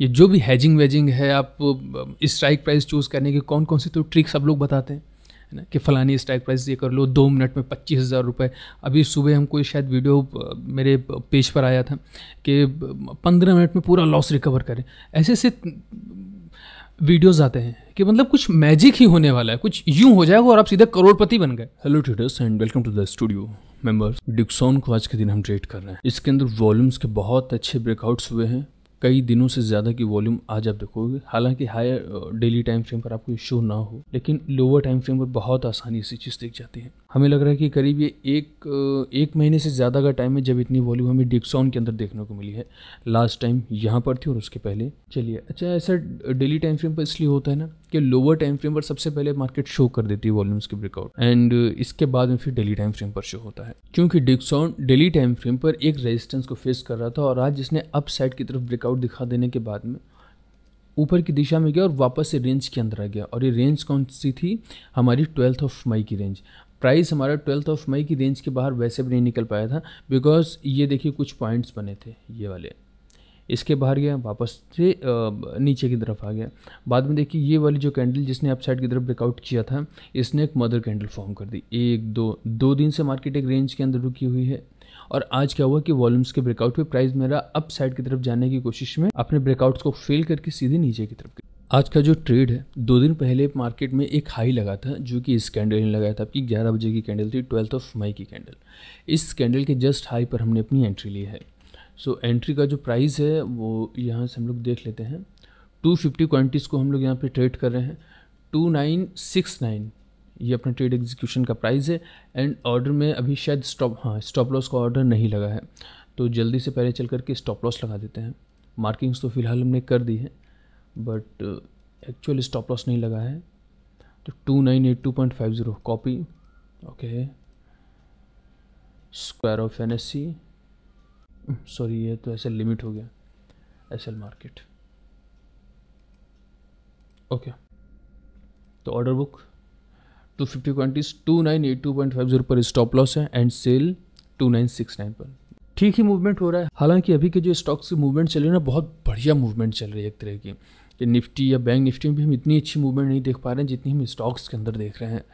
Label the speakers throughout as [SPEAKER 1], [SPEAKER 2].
[SPEAKER 1] ये जो भी हैजिंग वेजिंग है आप स्ट्राइक प्राइस चूज़ करने की कौन कौन सी तो ट्रिक सब लोग बताते हैं है ना कि फ़लानी स्ट्राइक प्राइस ये कर लो दो मिनट में पच्चीस हज़ार रुपये अभी सुबह हम कोई शायद वीडियो मेरे पेज पर आया था कि पंद्रह मिनट में पूरा लॉस रिकवर करें ऐसे ऐसे वीडियोज़ आते हैं कि मतलब कुछ मैजिक ही होने वाला है कुछ यूँ हो जाएगा और आप सीधे करोड़पति बन गए hello traders and welcome to the studio members Dixon को आज के दिन हम ट्रेड कर रहे हैं इसके अंदर वॉल्यूम्स के बहुत अच्छे ब्रेकआउट्स हुए हैं कई दिनों से ज़्यादा की वॉल्यूम आज आप देखोगे हालांकि हायर डेली टाइम फ्रेम पर आपको शो ना हो लेकिन लोअर टाइम फ्रेम पर बहुत आसानी से चीज़ दिख जाती है हमें लग रहा है कि करीब ये एक एक महीने से ज़्यादा का टाइम है जब इतनी वॉल्यूम हमें डिक्सॉन के अंदर देखने को मिली है लास्ट टाइम यहाँ पर थी और उसके पहले चलिए अच्छा ऐसा डेली टाइम फ्रेम पर इसलिए होता है ना कि लोअर टाइम फ्रेम पर सबसे पहले मार्केट शो कर देती है वॉल्यूम्स के ब्रेकआउट एंड इसके बाद में फिर डेली टाइम फ्रेम पर शो होता है क्योंकि डिक्सॉन डेली टाइम फ्रेम पर एक रेजिस्टेंस को फेस कर रहा था और आज जिसने अप साइड की तरफ ब्रेकआउट दिखा देने के बाद में ऊपर की दिशा में गया और वापस से रेंज के अंदर आ गया और ये रेंज कौन सी थी हमारी ट्वेल्थ ऑफ मई की रेंज प्राइस हमारा ट्वेल्थ ऑफ मई की रेंज के बाहर वैसे भी नहीं निकल पाया था बिकॉज ये देखिए कुछ पॉइंट्स बने थे ये वाले इसके बाहर गया वापस से नीचे की तरफ आ गया बाद में देखिए ये वाली जो कैंडल जिसने अपसाइड की तरफ ब्रेकआउट किया था इसने एक मदर कैंडल फॉर्म कर दी एक दो दो दिन से मार्केट एक रेंज के अंदर रुकी हुई है और आज क्या हुआ कि वॉल्यूम्स के ब्रेकआउट पे प्राइस मेरा अप साइड की तरफ जाने की कोशिश में अपने ब्रेकआउट्स को फेल करके सीधे नीचे की तरफ आज का जो ट्रेड है दो दिन पहले मार्केट में एक हाई लगा था जो कि इस कैंडल ने लगाया था आपकी ग्यारह बजे की कैंडल थी ट्वेल्थ ऑफ मई की कैंडल इस कैंडल के जस्ट हाई पर हमने अपनी एंट्री ली है सो so, एंट्री का जो प्राइस है वो यहाँ से हम लोग देख लेते हैं टू फिफ्टी क्वान्टिटीज़ को हम लोग यहाँ पर ट्रेड कर रहे हैं टू नाइन सिक्स नाइन ये अपना ट्रेड एग्जीक्यूशन का प्राइस है एंड ऑर्डर में अभी शायद स्टॉप हाँ स्टॉप लॉस का ऑर्डर नहीं लगा है तो जल्दी से पहले चल करके स्टॉप लॉस लगा देते हैं मार्किंग्स तो फिलहाल हमने कर दी है बट एक्चुअल स्टॉप लॉस नहीं लगा है तो two nine eight two point five zero copy okay square off N S sorry ये तो ऐसे लिमिट हो गया एस एल मार्केट ओके तो order book two fifty quantities two nine eight two point five zero पर stop loss है and sell two nine six nine पर ठीक ही मूवमेंट हो रहा है हालांकि अभी के जो स्टॉक्स की मूवमेंट चल रही है ना बहुत बढ़िया मूवमेंट चल रही है एक तरह की कि निफ्टी या बैंक निफ्टी में भी हम इतनी अच्छी मूवमेंट नहीं देख पा रहे हैं जितनी हम स्टॉक्स के अंदर देख रहे हैं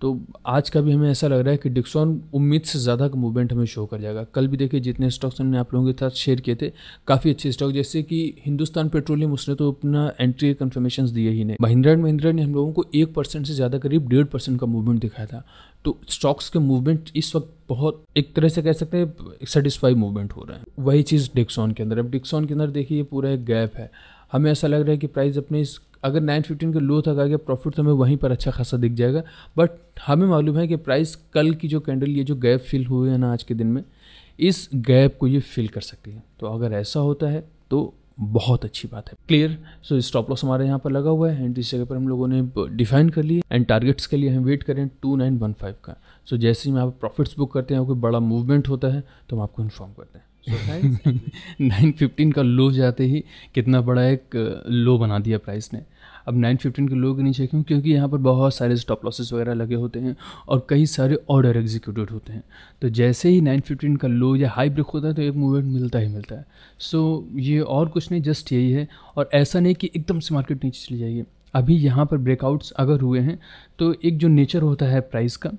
[SPEAKER 1] तो आज का भी हमें ऐसा लग रहा है कि डिक्सॉन उम्मीद से ज़्यादा का मूवमेंट हमें शो कर जाएगा कल भी देखिए जितने स्टॉक्स हमने आप लोगों के साथ शेयर किए थे काफ़ी अच्छे स्टॉक जैसे कि हिंदुस्तान पेट्रोलियम उसने तो अपना एंट्री कन्फर्मेशन दिए ही नहीं महिंद्रा एंड महिंद्रा ने हम लोगों को एक परसेंट से ज़्यादा करीब डेढ़ परसेंट का मूवमेंट दिखाया था तो स्टॉक्स के मूवमेंट इस वक्त बहुत एक तरह से कह सकते हैं सेटिस्फाई मूवमेंट हो रहे हैं वही चीज़ डिक्सॉन के अंदर अब डिक्सॉन के अंदर देखिए ये पूरा एक गैप है हमें ऐसा लग रहा है कि प्राइस अपने इस अगर नाइन फिफ्टीन के लो तक आ गया प्रॉफिट तो हमें वहीं पर अच्छा खासा दिख जाएगा बट हमें मालूम है कि प्राइस कल की जो कैंडल ये जो गैप फिल हुए हैं ना आज के दिन में इस गैप को ये फिल कर सकती है तो अगर ऐसा होता है तो बहुत अच्छी बात है क्लियर सो स्टॉप लॉस हमारे यहाँ पर लगा हुआ है एंड इस जगह पर हम लोगों ने डिफाइन कर लिए एंड टारगेट्स के लिए हम वेट करें टू नाइन वन फाइव का सो so, जैसे ही हम आप प्रॉफिट्स बुक करते हैं कोई बड़ा मूवमेंट होता है तो हम आपको इन्फॉर्म करते हैं नाइन फिफ्टीन का लो जाते ही कितना बड़ा एक लो uh, बना दिया प्राइस ने अब नाइन फिफ्टीन के लोग नहीं चेक क्योंकि यहाँ पर बहुत सारे स्टॉप लॉसेस वगैरह लगे होते हैं और कई सारे ऑर्डर एग्जीक्यूटेड होते हैं तो जैसे ही नाइन फिफ्टीन का लो या हाई ब्रेक होता है तो एक मूवमेंट मिलता ही मिलता है सो so, ये और कुछ नहीं जस्ट यही है और ऐसा नहीं कि एकदम से मार्केट नीचे चली जाएगी अभी यहाँ पर ब्रेकआउट्स अगर हुए हैं तो एक जो नेचर होता है प्राइस का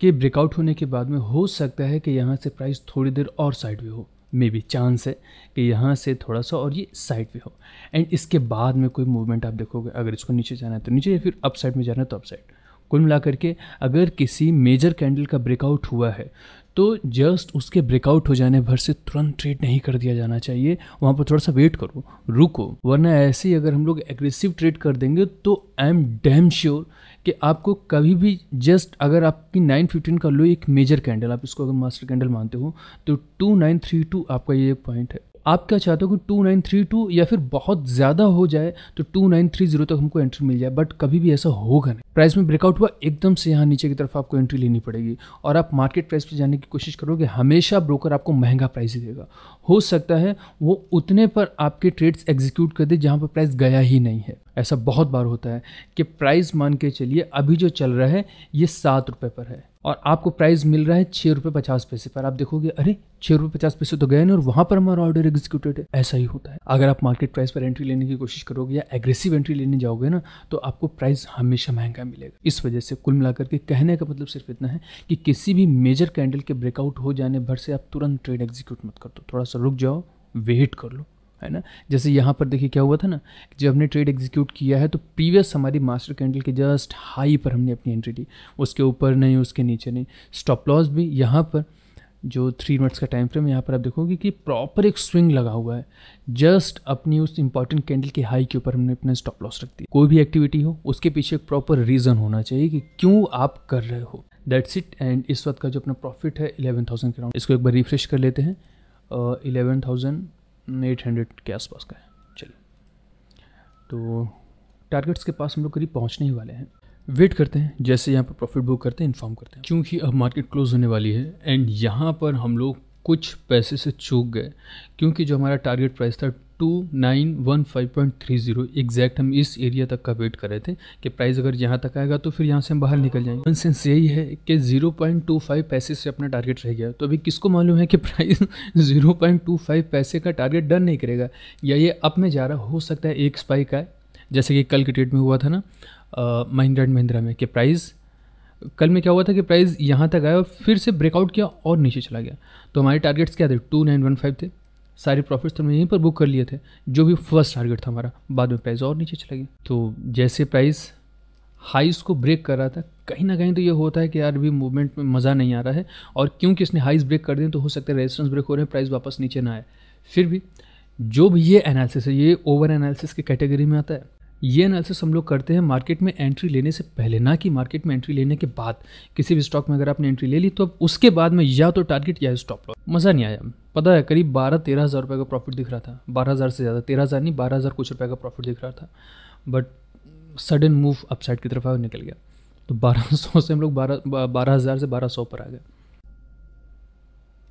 [SPEAKER 1] कि ब्रेकआउट होने के बाद में हो सकता है कि यहाँ से प्राइस थोड़ी देर और साइड भी हो मे बी चांस है कि यहाँ से थोड़ा सा और ये साइड पे हो एंड इसके बाद में कोई मूवमेंट आप देखोगे अगर इसको नीचे जाना है तो नीचे या फिर अप साइड में जाना है तो अप साइड कुल मिला करके अगर किसी मेजर कैंडल का ब्रेकआउट हुआ है तो जस्ट उसके ब्रेकआउट हो जाने भर से तुरंत ट्रेड नहीं कर दिया जाना चाहिए वहाँ पर थोड़ा सा वेट करो रुको वरना ऐसे ही अगर हम लोग एग्रेसिव ट्रेड कर देंगे तो आई एम डैम श्योर कि आपको कभी भी जस्ट अगर आपकी नाइन फिफ्टीन का लो एक मेजर कैंडल आप इसको अगर मास्टर कैंडल मानते हो तो टू नाइन थ्री टू आपका ये पॉइंट है आप क्या चाहते हो कि टू नाइन थ्री टू या फिर बहुत ज़्यादा हो जाए तो टू नाइन थ्री जीरो तक हमको एंट्री मिल जाए बट कभी भी ऐसा होगा नहीं प्राइस में ब्रेकआउट हुआ एकदम से यहाँ नीचे की तरफ आपको एंट्री लेनी पड़ेगी और आप मार्केट प्राइस पर जाने की कोशिश करोगे हमेशा ब्रोकर आपको महंगा प्राइस ही देगा हो सकता है वो उतने पर आपके ट्रेड्स एग्जीक्यूट कर दे जहाँ पर प्राइस गया ही नहीं है ऐसा बहुत बार होता है कि प्राइस मान के चलिए अभी जो चल रहा है ये सात रुपये पर है और आपको प्राइस मिल रहा है छः रुपये पचास पैसे पर आप देखोगे अरे छः रुपये पचास पैसे तो गए ना और वहाँ पर हमारा ऑर्डर एग्जीक्यूटेड है ऐसा ही होता है अगर आप मार्केट प्राइस पर एंट्री लेने की कोशिश करोगे या एग्रेसिव एंट्री लेने जाओगे ना तो आपको प्राइस हमेशा महंगा मिलेगा इस वजह से कुल मिलाकर के कहने का मतलब सिर्फ इतना है कि किसी भी मेजर कैंडल के ब्रेकआउट हो जाने भर से आप तुरंत ट्रेड एग्जीक्यूट मत कर दो थोड़ा सा रुक जाओ वेट कर लो है ना जैसे यहाँ पर देखिए क्या हुआ था ना जब हमने ट्रेड एग्जीक्यूट किया है तो प्रीवियस हमारी मास्टर कैंडल के जस्ट हाई पर हमने अपनी एंट्री ली उसके ऊपर नहीं उसके नीचे नहीं स्टॉप लॉस भी यहाँ पर जो थ्री मिनट्स का टाइम फ्रेम यहाँ पर आप देखोगे कि प्रॉपर एक स्विंग लगा हुआ है जस्ट अपनी उस इंपॉर्टेंट कैंडल के हाई के ऊपर हमने अपना स्टॉप लॉस रख दिया कोई भी एक्टिविटी हो उसके पीछे एक प्रॉपर रीज़न होना चाहिए कि क्यों आप कर रहे हो दैट्स इट एंड इस वक्त का जो अपना प्रॉफिट है इलेवन थाउजेंड के राउंड इसको एक बार रिफ्रेश कर लेते हैं इलेवन थाउजेंड एट हंड्रेड के आसपास का है चलिए तो टारगेट्स के पास हम लोग करीब पहुँचने ही वाले हैं वेट करते हैं जैसे यहाँ पर प्रॉफिट बुक करते हैं इन्फॉर्म करते हैं क्योंकि अब मार्केट क्लोज होने वाली है एंड यहाँ पर हम लोग कुछ पैसे से चूक गए क्योंकि जो हमारा टारगेट प्राइस था two nine one five point three zero exact हम इस एरिया तक का वेट कर रहे थे कि प्राइस अगर यहाँ तक आएगा तो फिर यहाँ से हम बाहर निकल जाएंगे वन सेंस यही है कि जीरो पॉइंट टू फाइव पैसे से अपना टारगेट रह गया तो अभी किसको मालूम है कि price zero point two five पैसे का टारगेट डन नहीं करेगा या ये अप में जा रहा हो सकता है एक स्पाइक आए जैसे कि कल के डेट में हुआ था ना महिंद्रा एंड महिंद्रा में कि प्राइस कल में क्या हुआ था कि प्राइस यहाँ तक आया और फिर से ब्रेकआउट किया और नीचे चला गया तो हमारे टारगेट्स क्या थे टू नाइन वन फाइव थे सारे प्रॉफिट्स तो हमने यहीं पर बुक कर लिए थे जो भी फर्स्ट टारगेट था हमारा बाद में प्राइस और नीचे चला गया तो जैसे प्राइस हाइस को ब्रेक कर रहा था कहीं ना कहीं तो ये होता है कि यार अभी मूवमेंट में मज़ा नहीं आ रहा है और क्योंकि इसने हाइस ब्रेक कर दें तो हो सकता है रेजिस्टेंस ब्रेक हो रहे हैं प्राइस वापस नीचे ना आए फिर भी जो भी ये एनालिसिस है ये ओवर एनालिसिस की कैटेगरी में आता है ये एनालिसिस हम लोग करते हैं मार्केट में एंट्री लेने से पहले ना कि मार्केट में एंट्री लेने के बाद किसी भी स्टॉक में अगर आपने एंट्री ले ली तो अब उसके बाद में या तो टारगेट या स्टॉप लॉस मज़ा नहीं आया पता है करीब बारह तेरह हज़ार रुपये का प्रॉफिट दिख रहा था बारह हज़ार से ज़्यादा तेरह हज़ार नहीं बारह हज़ार कुछ रुपये का प्रॉफिट दिख रहा था बट सडन मूव अपसाइड की तरफ आया निकल गया तो बारह सौ से हम लोग बारह बारह हज़ार से बारह सौ पर आ गए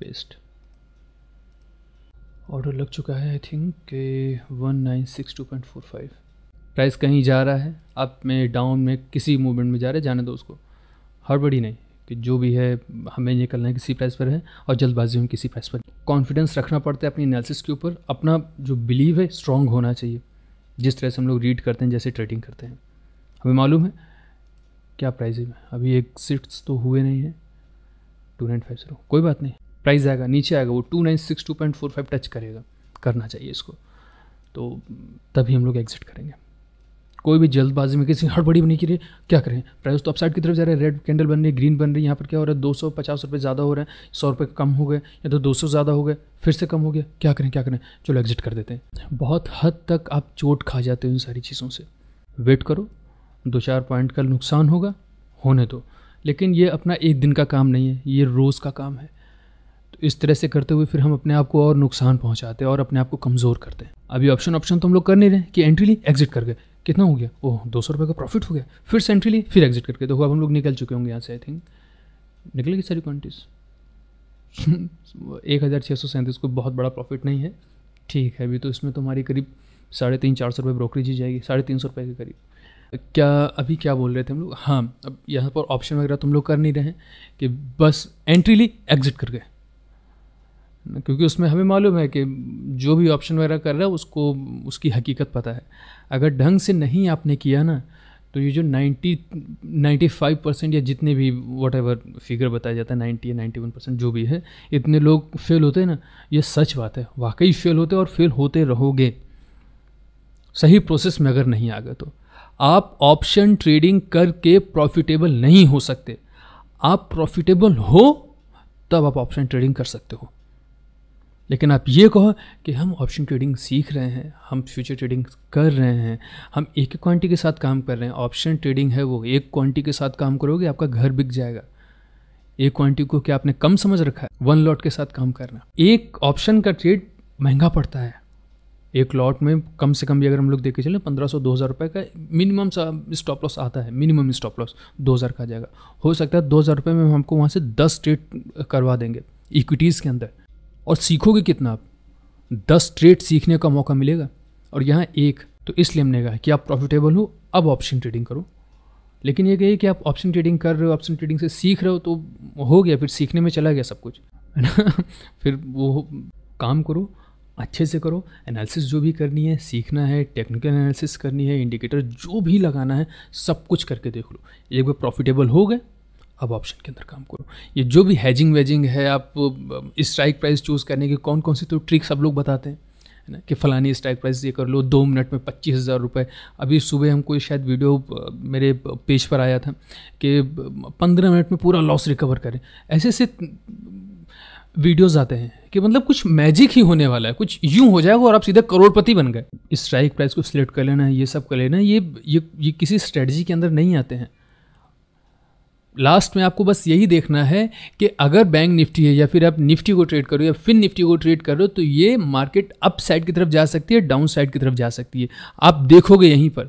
[SPEAKER 1] बेस्ट ऑर्डर लग चुका है आई थिंक के one nine six two point four five price कहीं जा रहा है अप में डाउन में किसी मूवमेंट में जा रहा है जाने दो उसको हड़बड़ी नहीं कि जो भी है हमें ये करना है किसी प्राइस पर है और जल्दबाजी में किसी प्राइस पर कॉन्फिडेंस रखना पड़ता है अपनी एनालिसिस के ऊपर अपना जो बिलीव है स्ट्रॉन्ग होना चाहिए जिस तरह से हम लोग रीड करते हैं जैसे ट्रेडिंग करते हैं हमें मालूम है क्या प्राइस है अभी एक सिट्स तो हुए नहीं है टू नाइन फाइव जीरो कोई बात नहीं प्राइस आएगा नीचे आएगा वो two nine six two point four five touch करेगा करना चाहिए इसको तो तभी हम लोग एग्जिट करेंगे कोई भी जल्दबाजी में किसी हड़बड़ी बनी की लिए क्या करें प्राइस तो अपसाइड की तरफ जा रहा है रेड कैंडल बन रही है ग्रीन बन रही है यहाँ पर क्या हो रहा है दो सौ पचास रुपये ज़्यादा हो रहे हैं सौ रुपये कम हो गए या तो दो सौ ज़्यादा हो गए फिर से कम हो गया क्या करें क्या करें चलो एग्जिट कर देते हैं बहुत हद तक आप चोट खा जाते हो इन सारी चीज़ों से वेट करो दो चार पॉइंट का नुकसान होगा होने दो लेकिन ये अपना एक दिन का काम नहीं है ये रोज़ का काम है तो इस तरह से करते हुए फिर हम अपने आप को और नुकसान पहुंचाते हैं और अपने आप को कमज़ोर करते हैं अभी ऑप्शन ऑप्शन तो हम लोग कर नहीं रहे कि एंट्री ली एग्जिट कर गए कितना हो गया ओह दो सौ रुपये का प्रॉफिट हो गया फिर सेंट्री ली फिर एग्जिट करके देखो अब हम लोग निकल चुके होंगे यहाँ से आई थिंक निकल गई सारी क्वान्टिटीज एक हज़ार छः सौ सैंतीस को बहुत बड़ा प्रॉफिट नहीं है ठीक है अभी तो इसमें तुम्हारी करीब साढ़े तीन चार सौ रुपये ब्रोकरेज ही जाएगी साढ़े तीन सौ रुपये के करीब क्या अभी क्या बोल रहे थे हम लोग हाँ अब यहाँ पर ऑप्शन वगैरह तुम लोग कर नहीं रहे हैं कि बस एंट्री ली एग्जिट कर गए क्योंकि उसमें हमें मालूम है कि जो भी ऑप्शन वगैरह कर रहा है उसको उसकी हकीकत पता है अगर ढंग से नहीं आपने किया ना तो ये जो नाइन्टी नाइन्टी फाइव परसेंट या जितने भी वट एवर फिगर बताया जाता है नाइन्टी या नाइन्टी वन परसेंट जो भी है इतने लोग फेल होते हैं ना ये सच बात है वाकई फेल होते और फेल होते रहोगे सही प्रोसेस में अगर नहीं आ गए तो आप ऑप्शन ट्रेडिंग करके प्रॉफिटेबल नहीं हो सकते आप प्रॉफिटेबल हो तब आप ऑप्शन ट्रेडिंग कर सकते हो लेकिन आप ये कहो कि हम ऑप्शन ट्रेडिंग सीख रहे हैं हम फ्यूचर ट्रेडिंग कर रहे हैं हम एक ही क्वांटिटी के साथ काम कर रहे हैं ऑप्शन ट्रेडिंग है वो एक क्वांटिटी के साथ काम करोगे आपका घर बिक जाएगा एक क्वांटिटी को क्या आपने कम समझ रखा है वन लॉट के साथ काम करना एक ऑप्शन का ट्रेड महंगा पड़ता है एक लॉट में कम से कम भी अगर हम लोग देखे चले पंद्रह सौ दो हज़ार रुपये का मिनिमम स्टॉप लॉस आता है मिनिमम स्टॉप लॉस दो हज़ार का जाएगा हो सकता है दो हज़ार रुपये में हम आपको वहाँ से दस ट्रेड करवा देंगे इक्विटीज़ के अंदर और सीखोगे कितना आप दस ट्रेड सीखने का मौका मिलेगा और यहाँ एक तो इसलिए हमने कहा कि आप प्रॉफिटेबल हो अब ऑप्शन ट्रेडिंग करो लेकिन ये कहिए कि आप ऑप्शन ट्रेडिंग कर रहे हो ऑप्शन ट्रेडिंग से सीख रहे हो तो हो गया फिर सीखने में चला गया सब कुछ है ना फिर वो काम करो अच्छे से करो एनालिसिस जो भी करनी है सीखना है टेक्निकल एनालिसिस करनी है इंडिकेटर जो भी लगाना है सब कुछ करके देख लो एक बार प्रॉफिटेबल हो गए अब ऑप्शन के अंदर काम करो ये जो भी हैजिंग वेजिंग है आप स्ट्राइक प्राइस चूज़ करने की कौन कौन सी तो ट्रिक सब लोग बताते हैं है ना कि फ़लानी स्ट्राइक प्राइस ये कर लो दो मिनट में पच्चीस हज़ार रुपये अभी सुबह हमको शायद वीडियो मेरे पेज पर आया था कि पंद्रह मिनट में पूरा लॉस रिकवर करें ऐसे ऐसे वीडियोज़ आते हैं कि मतलब कुछ मैजिक ही होने वाला है कुछ यूं हो जाएगा और आप सीधे करोड़पति बन गए स्ट्राइक प्राइस को सिलेक्ट कर लेना है ये सब कर लेना है ये ये ये किसी स्ट्रेटजी के अंदर नहीं आते हैं लास्ट में आपको बस यही देखना है कि अगर बैंक निफ्टी है या फिर आप निफ्टी को ट्रेड करो या फिर निफ्टी को ट्रेड करो तो ये मार्केट अप साइड की तरफ जा सकती है डाउन साइड की तरफ जा सकती है आप देखोगे यहीं पर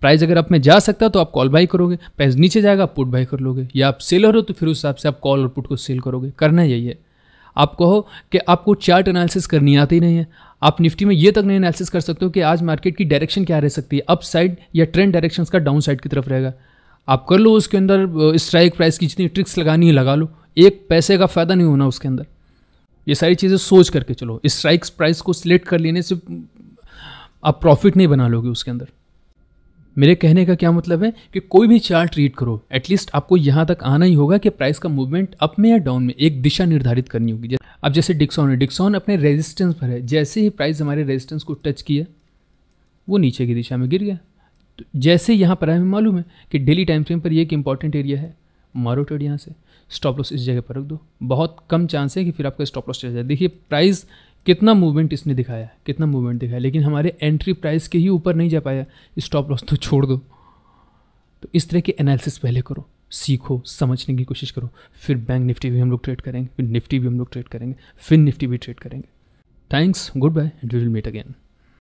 [SPEAKER 1] प्राइस अगर आप में जा सकता है तो आप कॉल बाई करोगे प्राइस नीचे जाएगा आप पुट बाई कर लोगे या आप सेलर हो तो फिर उस हिसाब से आप कॉल और पुट को सेल करोगे करना यही है आप कहो कि आपको चार्ट एनालिसिस करनी आती नहीं है आप निफ्टी में ये तक नहीं एनालिसिस कर सकते हो कि आज मार्केट की डायरेक्शन क्या रह सकती है अप साइड या ट्रेंड डायरेक्शन का डाउन साइड की तरफ रहेगा आप कर लो उसके अंदर स्ट्राइक प्राइस की जितनी ट्रिक्स लगानी है लगा लो एक पैसे का फ़ायदा नहीं होना उसके अंदर ये सारी चीज़ें सोच करके चलो स्ट्राइक्स प्राइस को सिलेक्ट कर लेने से आप प्रॉफिट नहीं बना लोगे उसके अंदर मेरे कहने का क्या मतलब है कि कोई भी चार्ट रीड करो एटलीस्ट आपको यहाँ तक आना ही होगा कि प्राइस का मूवमेंट अप में या डाउन में एक दिशा निर्धारित करनी होगी अब जैसे डिक्सॉन है डिक्सॉन अपने रेजिस्टेंस पर है जैसे ही प्राइस हमारे रेजिस्टेंस को टच किया वो नीचे की दिशा में गिर गया तो जैसे यहाँ पर हमें मालूम है कि डेली टाइम फ्रेम पर यह एक इंपॉर्टेंट एरिया है मारो ट्रेड यहाँ से स्टॉप लॉस इस जगह पर रख दो बहुत कम चांस है कि फिर आपका स्टॉप लॉस चला जाए देखिए प्राइस कितना मूवमेंट इसने दिखाया कितना मूवमेंट दिखाया लेकिन हमारे एंट्री प्राइस के ही ऊपर नहीं जा पाया स्टॉप लॉस तो छोड़ दो तो इस तरह के एनालिसिस पहले करो सीखो समझने की कोशिश करो फिर बैंक निफ्टी भी हम लोग ट्रेड करेंगे फिर निफ्टी भी हम लोग ट्रेड करेंगे फिर निफ्टी भी ट्रेड करेंगे thanks goodbye and we will meet again